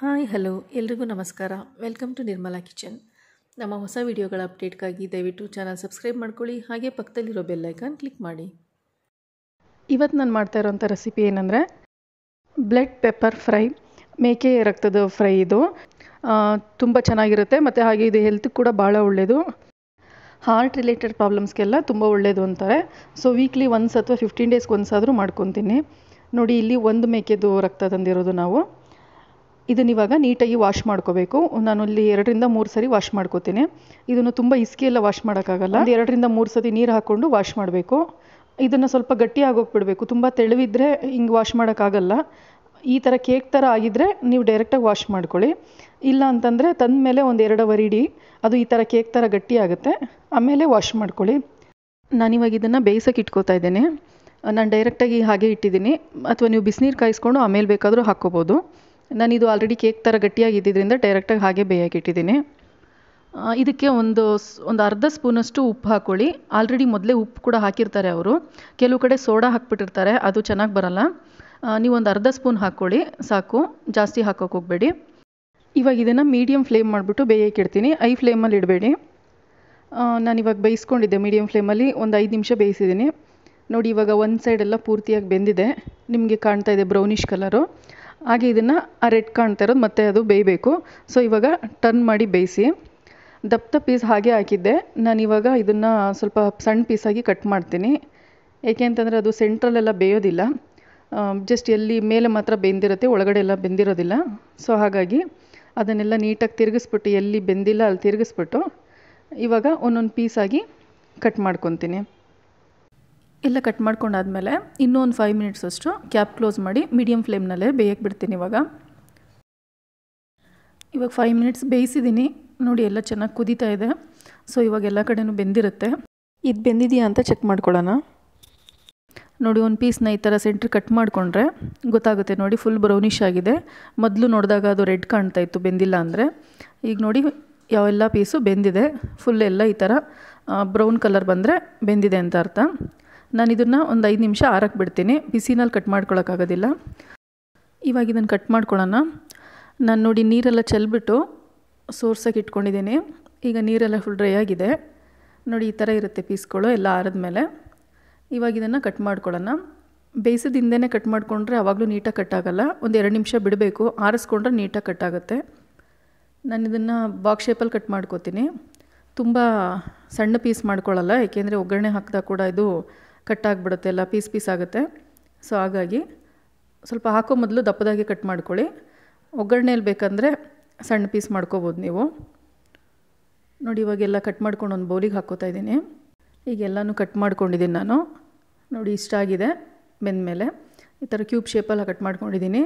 hi hello ಎಲ್ರಿಗೂ ನಮಸ್ಕಾರ welcome to Nirmala kitchen ನಮ್ಮ ಹೊಸ ವಿಡಿಯೋಗಳ ಅಪ್ಡೇಟ್ಗಾಗಿ ದಯವಿಟ್ಟು ಚಾನಲ್ ಸಬ್ಸ್ಕ್ರೈಬ್ ಮಾಡ್ಕೊಳ್ಳಿ ಹಾಗೆ ಪಕ್ಕದಲ್ಲಿರೋ ಬೆಲ್ಲೈಕಾನ್ ಕ್ಲಿಕ್ ಮಾಡಿ ಇವತ್ತು ನಾನು ಮಾಡ್ತಾ ಇರೋಂಥ ರೆಸಿಪಿ ಏನಂದರೆ ಬ್ಲಡ್ ಪೆಪ್ಪರ್ ಫ್ರೈ ಮೇಕೆ ರಕ್ತದ ಫ್ರೈ ಇದು ತುಂಬ ಚೆನ್ನಾಗಿರುತ್ತೆ ಮತ್ತು ಹಾಗೆ ಇದು ಹೆಲ್ತ್ ಕೂಡ ಭಾಳ ಒಳ್ಳೆಯದು ಹಾರ್ಟ್ ರಿಲೇಟೆಡ್ ಪ್ರಾಬ್ಲಮ್ಸ್ಗೆಲ್ಲ ತುಂಬ ಒಳ್ಳೆಯದು ಅಂತಾರೆ ಸೊ ವೀಕ್ಲಿ ಒನ್ಸ್ ಅಥವಾ ಫಿಫ್ಟೀನ್ ಡೇಸ್ಗೆ ಒನ್ಸ್ ಆದರೂ ಮಾಡ್ಕೊತೀನಿ ನೋಡಿ ಇಲ್ಲಿ ಒಂದು ಮೇಕೆದು ರಕ್ತ ತಂದಿರೋದು ನಾವು ಇದನ್ನ ಇವಾಗ ನೀಟಾಗಿ ವಾಶ್ ಮಾಡ್ಕೋಬೇಕು ನಾನು ಇಲ್ಲಿ ಎರಡರಿಂದ ಮೂರು ಸರಿ ವಾಶ್ ಮಾಡ್ಕೋತೀನಿ ಇದನ್ನು ತುಂಬ ಎಲ್ಲ ವಾಶ್ ಮಾಡೋಕ್ಕಾಗಲ್ಲ ಒಂದು ಎರಡರಿಂದ ಮೂರು ಸತಿ ನೀರು ಹಾಕ್ಕೊಂಡು ವಾಶ್ ಮಾಡಬೇಕು ಇದನ್ನು ಸ್ವಲ್ಪ ಗಟ್ಟಿ ತುಂಬ ತೆಳುವಿದ್ರೆ ಹಿಂಗೆ ವಾಶ್ ಮಾಡೋಕ್ಕಾಗಲ್ಲ ಈ ಥರ ಕೇಕ್ ಥರ ಆಗಿದ್ದರೆ ನೀವು ಡೈರೆಕ್ಟಾಗಿ ವಾಶ್ ಮಾಡ್ಕೊಳ್ಳಿ ಇಲ್ಲ ಅಂತಂದರೆ ತಂದ ಮೇಲೆ ಒಂದು ಎರಡವರೆ ಇಡಿ ಅದು ಈ ಥರ ಕೇಕ್ ಥರ ಗಟ್ಟಿ ಆಗುತ್ತೆ ಆಮೇಲೆ ವಾಶ್ ಮಾಡ್ಕೊಳ್ಳಿ ನಾನಿವಾಗ ಇದನ್ನು ಬೇಯಿಸೋಕೆ ಇಟ್ಕೋತಾ ಇದ್ದೇನೆ ನಾನು ಡೈರೆಕ್ಟಾಗಿ ಹಾಗೆ ಇಟ್ಟಿದ್ದೀನಿ ಅಥವಾ ನೀವು ಬಿಸಿನೀರು ಕಾಯಿಸ್ಕೊಂಡು ಆಮೇಲೆ ಬೇಕಾದರೂ ಹಾಕ್ಕೋಬೋದು ನಾನಿದು ಆಲ್ರೆಡಿ ಕೇಕ್ ಥರ ಗಟ್ಟಿಯಾಗಿ ಇದ್ದಿದ್ದರಿಂದ ಡೈರೆಕ್ಟಾಗಿ ಹಾಗೆ ಬೇಯಕ್ಕೆ ಇಟ್ಟಿದ್ದೀನಿ ಇದಕ್ಕೆ ಒಂದು ಒಂದು ಅರ್ಧ ಸ್ಪೂನಷ್ಟು ಉಪ್ಪು ಹಾಕ್ಕೊಳ್ಳಿ ಆಲ್ರೆಡಿ ಮೊದಲೇ ಉಪ್ಪು ಕೂಡ ಹಾಕಿರ್ತಾರೆ ಅವರು ಕೆಲವು ಕಡೆ ಸೋಡಾ ಹಾಕ್ಬಿಟ್ಟಿರ್ತಾರೆ ಅದು ಚೆನ್ನಾಗಿ ಬರೋಲ್ಲ ನೀವೊಂದು ಅರ್ಧ ಸ್ಪೂನ್ ಹಾಕ್ಕೊಳ್ಳಿ ಸಾಕು ಜಾಸ್ತಿ ಹಾಕೋಕೆ ಹೋಗಬೇಡಿ ಇವಾಗ ಇದನ್ನು ಮೀಡಿಯಮ್ ಫ್ಲೇಮ್ ಮಾಡಿಬಿಟ್ಟು ಬೇಯಕ್ಕೆ ಐ ಫ್ಲೇಮಲ್ಲಿ ಇಡಬೇಡಿ ನಾನಿವಾಗ ಬೇಯಿಸ್ಕೊಂಡಿದ್ದೆ ಮೀಡಿಯಮ್ ಫ್ಲೇಮಲ್ಲಿ ಒಂದು ಐದು ನಿಮಿಷ ಬೇಯಿಸಿದ್ದೀನಿ ನೋಡಿ ಇವಾಗ ಒಂದು ಸೈಡೆಲ್ಲ ಪೂರ್ತಿಯಾಗಿ ಬೆಂದಿದೆ ನಿಮಗೆ ಕಾಣ್ತಾ ಇದೆ ಬ್ರೌನಿಷ್ ಕಲರು ಹಾಗೆ ಇದನ್ನು ಆ ರೆಡ್ ಕಾಣ್ತಾ ಇರೋದು ಮತ್ತೆ ಅದು ಬೇಯಬೇಕು ಸೊ ಇವಾಗ ಟರ್ನ್ ಮಾಡಿ ಬೇಯಿಸಿ ದಪ್ಪ ಪೀಸ್ ಹಾಗೆ ಹಾಕಿದ್ದೆ ನಾನು ಇವಾಗ ಇದನ್ನು ಸ್ವಲ್ಪ ಸಣ್ಣ ಪೀಸಾಗಿ ಕಟ್ ಮಾಡ್ತೀನಿ ಏಕೆ ಅಂತಂದರೆ ಅದು ಸೆಂಟ್ರಲ್ಲೆಲ್ಲ ಬೇಯೋದಿಲ್ಲ ಜಸ್ಟ್ ಎಲ್ಲಿ ಮೇಲೆ ಮಾತ್ರ ಬೆಂದಿರುತ್ತೆ ಒಳಗಡೆ ಎಲ್ಲ ಬೆಂದಿರೋದಿಲ್ಲ ಸೊ ಹಾಗಾಗಿ ಅದನ್ನೆಲ್ಲ ನೀಟಾಗಿ ತಿರುಗಿಸ್ಬಿಟ್ಟು ಎಲ್ಲಿ ಬೆಂದಿಲ್ಲ ಅಲ್ಲಿ ತಿರುಗಿಸ್ಬಿಟ್ಟು ಇವಾಗ ಒಂದೊಂದು ಪೀಸಾಗಿ ಕಟ್ ಮಾಡ್ಕೊತೀನಿ ಎಲ್ಲ ಕಟ್ ಮಾಡ್ಕೊಂಡಾದಮೇಲೆ ಇನ್ನೂ ಒಂದು ಫೈವ್ ಮಿನಿಟ್ಸ್ ಅಷ್ಟು ಕ್ಯಾಪ್ ಕ್ಲೋಸ್ ಮಾಡಿ ಮೀಡಿಯಮ್ ಫ್ಲೇಮ್ನಲ್ಲೇ ಬೇಯಕ್ಕೆ ಬಿಡ್ತೀನಿ ಇವಾಗ ಇವಾಗ ಫೈವ್ ಮಿನಿಟ್ಸ್ ಬೇಯಿಸಿದ್ದೀನಿ ನೋಡಿ ಎಲ್ಲ ಚೆನ್ನಾಗಿ ಕುದೀತಾ ಇದೆ ಸೊ ಇವಾಗ ಎಲ್ಲ ಕಡೆನೂ ಬೆಂದಿರುತ್ತೆ ಇದು ಬೆಂದಿದೆಯಾ ಅಂತ ಚೆಕ್ ಮಾಡ್ಕೊಳ್ಳೋಣ ನೋಡಿ ಒಂದು ಪೀಸ್ನ ಈ ಥರ ಸೆಂಟ್ರ್ ಕಟ್ ಮಾಡಿಕೊಂಡ್ರೆ ಗೊತ್ತಾಗುತ್ತೆ ನೋಡಿ ಫುಲ್ ಬ್ರೌನಿಷ್ ಆಗಿದೆ ಮೊದಲು ನೋಡಿದಾಗ ಅದು ರೆಡ್ ಕಾಣ್ತಾ ಇತ್ತು ಬೆಂದಿಲ್ಲ ಅಂದರೆ ಈಗ ನೋಡಿ ಯಾವೆಲ್ಲ ಪೀಸು ಬೆಂದಿದೆ ಫುಲ್ ಎಲ್ಲ ಈ ಥರ ಬ್ರೌನ್ ಕಲರ್ ಬಂದರೆ ಬೆಂದಿದೆ ಅಂತ ಅರ್ಥ ನಾನು ಇದನ್ನು ಒಂದು ಐದು ನಿಮಿಷ ಆರಕ್ಕೆ ಬಿಡ್ತೀನಿ ಬಿಸಿನಲ್ಲಿ ಕಟ್ ಮಾಡ್ಕೊಳ್ಳೋಕ್ಕಾಗೋದಿಲ್ಲ ಇವಾಗ ಇದನ್ನು ಕಟ್ ಮಾಡ್ಕೊಳ್ಳೋಣ ನಾನು ನೋಡಿ ನೀರೆಲ್ಲ ಚೆಲ್ಬಿಟ್ಟು ಸೋರ್ಸಾಗಿ ಇಟ್ಕೊಂಡಿದ್ದೀನಿ ಈಗ ನೀರೆಲ್ಲ ಫುಲ್ ಡ್ರೈ ಆಗಿದೆ ನೋಡಿ ಈ ಥರ ಇರುತ್ತೆ ಪೀಸ್ಗಳು ಎಲ್ಲ ಮೇಲೆ ಇವಾಗ ಇದನ್ನು ಕಟ್ ಮಾಡ್ಕೊಳ್ಳೋಣ ಬೇಯಿಸಿದಿಂದನೇ ಕಟ್ ಮಾಡಿಕೊಂಡ್ರೆ ಆವಾಗಲೂ ನೀಟಾಗಿ ಕಟ್ಟಾಗಲ್ಲ ಒಂದು ಎರಡು ನಿಮಿಷ ಬಿಡಬೇಕು ಆರಿಸ್ಕೊಂಡ್ರೆ ನೀಟಾಗಿ ಕಟ್ಟಾಗುತ್ತೆ ನಾನು ಇದನ್ನು ಬಾಕ್ಸ್ ಶೇಪಲ್ಲಿ ಕಟ್ ಮಾಡ್ಕೋತೀನಿ ತುಂಬ ಸಣ್ಣ ಪೀಸ್ ಮಾಡ್ಕೊಳ್ಳಲ್ಲ ಏಕೆಂದರೆ ಒಗ್ಗರಣೆ ಹಾಕಿದಾಗ ಕೂಡ ಇದು ಕಟ್ ಆಗಿಬಿಡುತ್ತೆ ಎಲ್ಲ ಪೀಸ್ ಪೀಸ್ ಆಗುತ್ತೆ ಸೊ ಹಾಗಾಗಿ ಸ್ವಲ್ಪ ಹಾಕೋ ಮೊದಲು ದಪ್ಪದಾಗಿ ಕಟ್ ಮಾಡ್ಕೊಳ್ಳಿ ಒಗ್ಗರಣೆಯಲ್ಲಿ ಬೇಕಂದರೆ ಸಣ್ಣ ಪೀಸ್ ಮಾಡ್ಕೋಬೋದು ನೀವು ನೋಡಿ ಇವಾಗೆಲ್ಲ ಕಟ್ ಮಾಡ್ಕೊಂಡು ಒಂದು ಬೌಲಿಗೆ ಹಾಕೋತಾ ಇದ್ದೀನಿ ಈಗ ಎಲ್ಲನೂ ಕಟ್ ಮಾಡ್ಕೊಂಡಿದ್ದೀನಿ ನಾನು ನೋಡಿ ಇಷ್ಟ ಆಗಿದೆ ಮೇಲೆ ಈ ಥರ ಕ್ಯೂಬ್ ಶೇಪಲ್ಲಿ ಕಟ್ ಮಾಡ್ಕೊಂಡಿದ್ದೀನಿ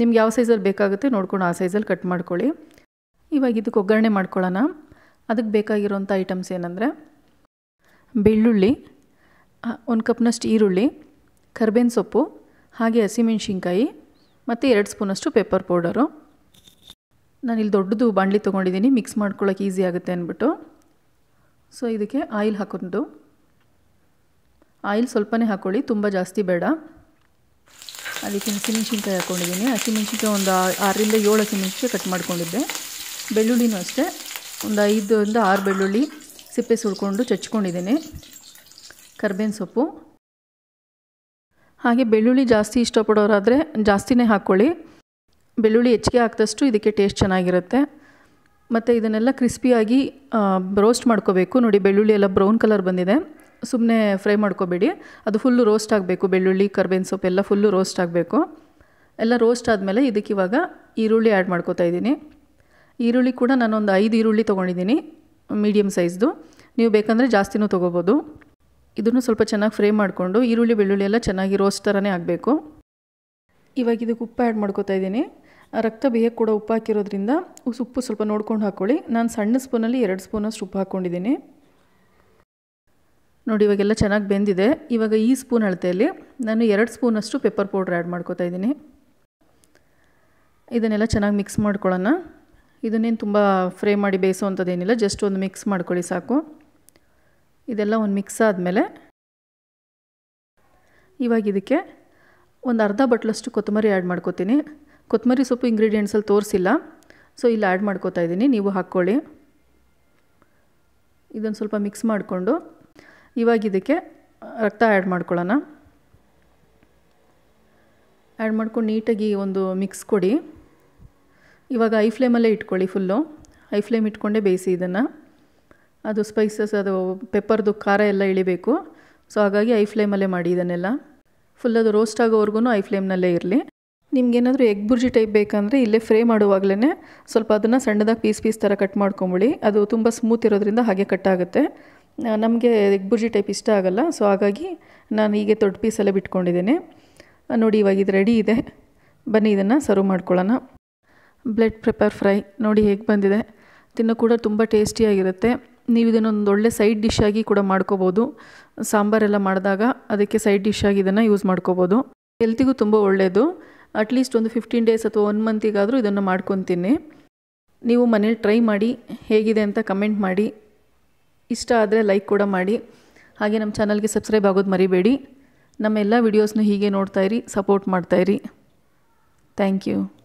ನಿಮ್ಗೆ ಯಾವ ಸೈಜಲ್ಲಿ ಬೇಕಾಗುತ್ತೆ ನೋಡ್ಕೊಂಡು ಆ ಸೈಜಲ್ಲಿ ಕಟ್ ಮಾಡ್ಕೊಳ್ಳಿ ಇವಾಗ ಇದಕ್ಕೆ ಒಗ್ಗರಣೆ ಮಾಡ್ಕೊಳ್ಳೋಣ ಅದಕ್ಕೆ ಬೇಕಾಗಿರೋಂಥ ಐಟಮ್ಸ್ ಏನಂದರೆ ಬೆಳ್ಳುಳ್ಳಿ ಒಂದು ಕಪ್ನಷ್ಟು ಈರುಳ್ಳಿ ಕರ್ಬೇವಿನ ಸೊಪ್ಪು ಹಾಗೆ ಹಸಿಮೆಣ್ಸಿನ್ಕಾಯಿ ಮತ್ತು ಎರಡು ಸ್ಪೂನಷ್ಟು ಪೆಪ್ಪರ್ ಪೌಡರು ನಾನು ಇಲ್ಲಿ ದೊಡ್ಡದು ಬಾಣಲಿ ತೊಗೊಂಡಿದ್ದೀನಿ ಮಿಕ್ಸ್ ಮಾಡ್ಕೊಳ್ಳೋಕೆ ಈಸಿ ಆಗುತ್ತೆ ಅಂದ್ಬಿಟ್ಟು ಸೊ ಇದಕ್ಕೆ ಆಯಿಲ್ ಹಾಕೊಂಡು ಆಯಿಲ್ ಸ್ವಲ್ಪನೇ ಹಾಕ್ಕೊಳ್ಳಿ ತುಂಬ ಜಾಸ್ತಿ ಬೇಡ ಅದಕ್ಕೆ ಹಸಿಮೆಣ್ಸಿನ್ಕಾಯಿ ಹಾಕ್ಕೊಂಡಿದ್ದೀನಿ ಹಸಿಮೆಣ್ಸಿನ್ಕಾಯಿ ಒಂದು ಆರರಿಂದ ಏಳು ಹಸಿಮೆಣ್ಸಿನ್ಕಾಯಿ ಕಟ್ ಮಾಡ್ಕೊಂಡಿದ್ದೆ ಬೆಳ್ಳುಳ್ಳಿನೂ ಅಷ್ಟೇ ಒಂದು ಐದರಿಂದ ಆರು ಬೆಳ್ಳುಳ್ಳಿ ಸಿಪ್ಪೆ ಸುಳ್ಕೊಂಡು ಚಚ್ಕೊಂಡಿದ್ದೀನಿ ಕರ್ಬೇವಿನ ಸೊಪ್ಪು ಹಾಗೆ ಬೆಳ್ಳುಳ್ಳಿ ಜಾಸ್ತಿ ಇಷ್ಟಪಡೋರಾದರೆ ಜಾಸ್ತಿನೇ ಹಾಕ್ಕೊಳ್ಳಿ ಬೆಳ್ಳುಳ್ಳಿ ಹೆಚ್ಚಿಗೆ ಹಾಕಿದಷ್ಟು ಇದಕ್ಕೆ ಟೇಸ್ಟ್ ಚೆನ್ನಾಗಿರುತ್ತೆ ಮತ್ತು ಇದನ್ನೆಲ್ಲ ಕ್ರಿಸ್ಪಿಯಾಗಿ ರೋಸ್ಟ್ ಮಾಡ್ಕೋಬೇಕು ನೋಡಿ ಬೆಳ್ಳುಳ್ಳಿ ಎಲ್ಲ ಬ್ರೌನ್ ಕಲರ್ ಬಂದಿದೆ ಸುಮ್ಮನೆ ಫ್ರೈ ಮಾಡ್ಕೋಬೇಡಿ ಅದು ಫುಲ್ಲು ರೋಸ್ಟ್ ಆಗಬೇಕು ಬೆಳ್ಳುಳ್ಳಿ ಕರ್ಬೇವಿನ ಸೊಪ್ಪು ಎಲ್ಲ ಫುಲ್ಲು ರೋಸ್ಟ್ ಆಗಬೇಕು ಎಲ್ಲ ರೋಸ್ಟ್ ಆದಮೇಲೆ ಇದಕ್ಕೆ ಇವಾಗ ಈರುಳ್ಳಿ ಆ್ಯಡ್ ಮಾಡ್ಕೋತಾ ಇದ್ದೀನಿ ಈರುಳ್ಳಿ ಕೂಡ ನಾನೊಂದು ಐದು ಈರುಳ್ಳಿ ತೊಗೊಂಡಿದ್ದೀನಿ ಮೀಡಿಯಮ್ ಸೈಜ್ದು ನೀವು ಬೇಕಂದರೆ ಜಾಸ್ತಿನೂ ತೊಗೋಬೋದು ಇದನ್ನು ಸ್ವಲ್ಪ ಚೆನ್ನಾಗಿ ಫ್ರೈ ಮಾಡಿಕೊಂಡು ಈರುಳ್ಳಿ ಬೆಳ್ಳುಳ್ಳಿ ಎಲ್ಲ ಚೆನ್ನಾಗಿ ರೋಸ್ಟ್ ಥರನೇ ಆಗಬೇಕು ಇವಾಗ ಇದಕ್ಕೆ ಉಪ್ಪು ಆ್ಯಡ್ ಮಾಡ್ಕೋತಾ ಇದ್ದೀನಿ ರಕ್ತ ಬೇಯಕ್ಕೆ ಕೂಡ ಉಪ್ಪು ಹಾಕಿರೋದ್ರಿಂದ ಉಪ್ಪು ಸ್ವಲ್ಪ ನೋಡ್ಕೊಂಡು ಹಾಕ್ಕೊಳ್ಳಿ ನಾನು ಸಣ್ಣ ಸ್ಪೂನಲ್ಲಿ ಎರಡು ಸ್ಪೂನಷ್ಟು ಉಪ್ಪು ಹಾಕ್ಕೊಂಡಿದ್ದೀನಿ ನೋಡಿ ಇವಾಗೆಲ್ಲ ಚೆನ್ನಾಗಿ ಬೆಂದಿದೆ ಇವಾಗ ಈ ಸ್ಪೂನ್ ಅಳತೆಯಲ್ಲಿ ನಾನು ಎರಡು ಸ್ಪೂನಷ್ಟು ಪೆಪ್ಪರ್ ಪೌಡ್ರ್ ಆ್ಯಡ್ ಮಾಡ್ಕೋತಾ ಇದ್ದೀನಿ ಇದನ್ನೆಲ್ಲ ಚೆನ್ನಾಗಿ ಮಿಕ್ಸ್ ಮಾಡ್ಕೊಳ್ಳೋಣ ಇದನ್ನೇನು ತುಂಬ ಫ್ರೈ ಮಾಡಿ ಬೇಯಿಸೋ ಅಂಥದ್ದೇನಿಲ್ಲ ಜಸ್ಟ್ ಒಂದು ಮಿಕ್ಸ್ ಮಾಡ್ಕೊಳ್ಳಿ ಸಾಕು ಇದೆಲ್ಲ ಒಂದು ಮಿಕ್ಸ್ ಆದಮೇಲೆ ಇವಾಗ ಇದಕ್ಕೆ ಒಂದು ಅರ್ಧ ಬಟ್ಲಷ್ಟು ಕೊತ್ತಂಬರಿ ಆ್ಯಡ್ ಮಾಡ್ಕೋತೀನಿ ಕೊತ್ತಂಬರಿ ಸೊಪ್ಪು ಇಂಗ್ರೀಡಿಯೆಂಟ್ಸಲ್ಲಿ ತೋರಿಸಿಲ್ಲ ಸೊ ಇಲ್ಲಿ ಆ್ಯಡ್ ಮಾಡ್ಕೋತಾ ಇದ್ದೀನಿ ನೀವು ಹಾಕ್ಕೊಳ್ಳಿ ಇದನ್ನು ಸ್ವಲ್ಪ ಮಿಕ್ಸ್ ಮಾಡಿಕೊಂಡು ಇವಾಗ ಇದಕ್ಕೆ ರಕ್ತ ಆ್ಯಡ್ ಮಾಡ್ಕೊಳ್ಳೋಣ ಆ್ಯಡ್ ಮಾಡ್ಕೊಂಡು ನೀಟಾಗಿ ಒಂದು ಮಿಕ್ಸ್ ಕೊಡಿ ಇವಾಗ ಐ ಫ್ಲೇಮಲ್ಲೇ ಇಟ್ಕೊಳ್ಳಿ ಫುಲ್ಲು ಐ ಫ್ಲೇಮ್ ಇಟ್ಕೊಂಡೇ ಬೇಯಿಸಿ ಇದನ್ನು ಅದು ಸ್ಪೈಸಸ್ ಅದು ಪೆಪ್ಪರ್ದು ಖಾರ ಎಲ್ಲ ಇಳಿಬೇಕು ಸೊ ಹಾಗಾಗಿ ಐ ಫ್ಲೇಮಲ್ಲೇ ಮಾಡಿ ಇದನ್ನೆಲ್ಲ ಫುಲ್ ಅದು ರೋಸ್ಟ್ ಆಗೋವರೆಗೂ ಐ ಫ್ಲೇಮ್ನಲ್ಲೇ ಇರಲಿ ನಿಮ್ಗೇನಾದರೂ ಎಗ್ ಬುರ್ಜಿ ಟೈಪ್ ಬೇಕಂದರೆ ಇಲ್ಲೇ ಫ್ರೈ ಮಾಡುವಾಗಲೇ ಸ್ವಲ್ಪ ಅದನ್ನು ಸಣ್ಣದಾಗಿ ಪೀಸ್ ಪೀಸ್ ಥರ ಕಟ್ ಮಾಡ್ಕೊಂಬಿಡಿ ಅದು ತುಂಬ ಸ್ಮೂತ್ ಇರೋದ್ರಿಂದ ಹಾಗೆ ಕಟ್ ಆಗುತ್ತೆ ನಮಗೆ ಎಗ್ ಬುರ್ಜಿ ಟೈಪ್ ಇಷ್ಟ ಆಗಲ್ಲ ಸೊ ಹಾಗಾಗಿ ನಾನು ಹೀಗೆ ದೊಡ್ಡ ಪೀಸೆಲ್ಲ ಬಿಟ್ಕೊಂಡಿದ್ದೀನಿ ನೋಡಿ ಇವಾಗ ಇದು ರೆಡಿ ಇದೆ ಬನ್ನಿ ಇದನ್ನು ಸರ್ವ್ ಮಾಡ್ಕೊಳ್ಳೋಣ ಬ್ಲೆಡ್ ಪ್ರೆಪ್ಪರ್ ಫ್ರೈ ನೋಡಿ ಹೇಗೆ ಬಂದಿದೆ ತಿನ್ನೋ ಕೂಡ ತುಂಬ ಟೇಸ್ಟಿಯಾಗಿರುತ್ತೆ ನೀವು ಇದನ್ನೊಂದು ಒಳ್ಳೆ ಸೈಡ್ ಡಿಶ್ ಆಗಿ ಕೂಡ ಮಾಡ್ಕೋಬೋದು ಸಾಂಬಾರೆಲ್ಲ ಮಾಡಿದಾಗ ಅದಕ್ಕೆ ಸೈಡ್ ಡಿಶ್ ಆಗಿ ಇದನ್ನು ಯೂಸ್ ಮಾಡ್ಕೋಬೋದು ಹೆಲ್ತಿಗೂ ತುಂಬ ಒಳ್ಳೆಯದು ಅಟ್ಲೀಸ್ಟ್ ಒಂದು ಫಿಫ್ಟೀನ್ ಡೇಸ್ ಅಥವಾ ಒನ್ ಮಂತಿಗಾದರೂ ಇದನ್ನು ಮಾಡ್ಕೊತೀನಿ ನೀವು ಮನೇಲಿ ಟ್ರೈ ಮಾಡಿ ಹೇಗಿದೆ ಅಂತ ಕಮೆಂಟ್ ಮಾಡಿ ಇಷ್ಟ ಆದರೆ ಲೈಕ್ ಕೂಡ ಮಾಡಿ ಹಾಗೆ ನಮ್ಮ ಚಾನಲ್ಗೆ ಸಬ್ಸ್ಕ್ರೈಬ್ ಆಗೋದು ಮರಿಬೇಡಿ ನಮ್ಮ ಎಲ್ಲ ವಿಡಿಯೋಸ್ನೂ ಹೀಗೆ ನೋಡ್ತಾಯಿರಿ ಸಪೋರ್ಟ್ ಮಾಡ್ತಾಯಿರಿ ಥ್ಯಾಂಕ್ ಯು